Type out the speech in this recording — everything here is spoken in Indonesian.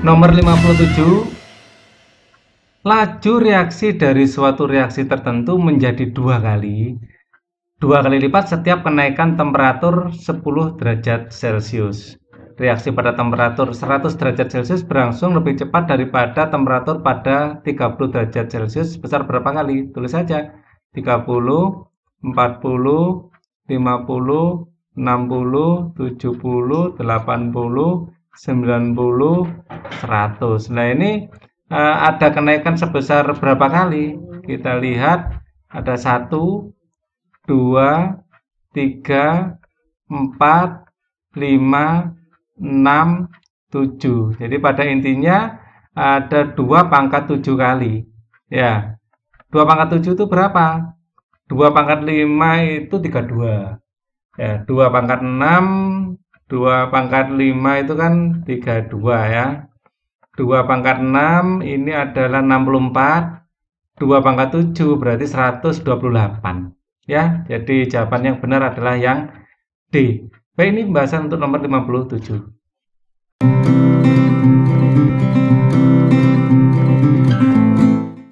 Nomor 57 Laju reaksi dari suatu reaksi tertentu menjadi dua kali dua kali lipat setiap kenaikan temperatur 10 derajat Celcius. Reaksi pada temperatur 100 derajat Celcius berlangsung lebih cepat daripada temperatur pada 30 derajat Celcius besar berapa kali? Tulis saja 30, 40, 50, 60, 70, 80, 90, 100. Nah, ini uh, ada kenaikan sebesar berapa kali? Kita lihat ada 1 2 3 4 5 6 7. Jadi pada intinya ada dua pangkat 7 kali. Ya. 2 pangkat 7 itu berapa? 2 pangkat 5 itu 32. Ya, 2 pangkat 6 2 pangkat 5 itu kan 32 ya. 2 pangkat 6 ini adalah 64. 2 pangkat 7 berarti 128. Ya, jadi jawaban yang benar adalah yang D. Baik, ini pembahasan untuk nomor 57.